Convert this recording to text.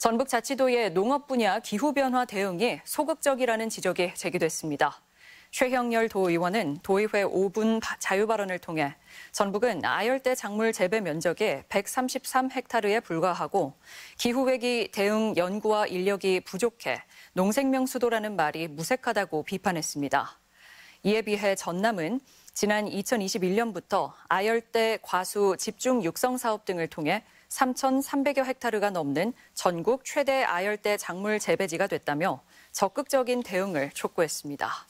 전북 자치도의 농업 분야 기후변화 대응이 소극적이라는 지적이 제기됐습니다. 최형열 도의원은 도의회 5분 자유발언을 통해 전북은 아열대 작물 재배 면적이 133헥타르에 불과하고 기후위기 대응 연구와 인력이 부족해 농생명 수도라는 말이 무색하다고 비판했습니다. 이에 비해 전남은 지난 2021년부터 아열대 과수 집중 육성 사업 등을 통해 3,300여 헥타르가 넘는 전국 최대 아열대 작물 재배지가 됐다며 적극적인 대응을 촉구했습니다.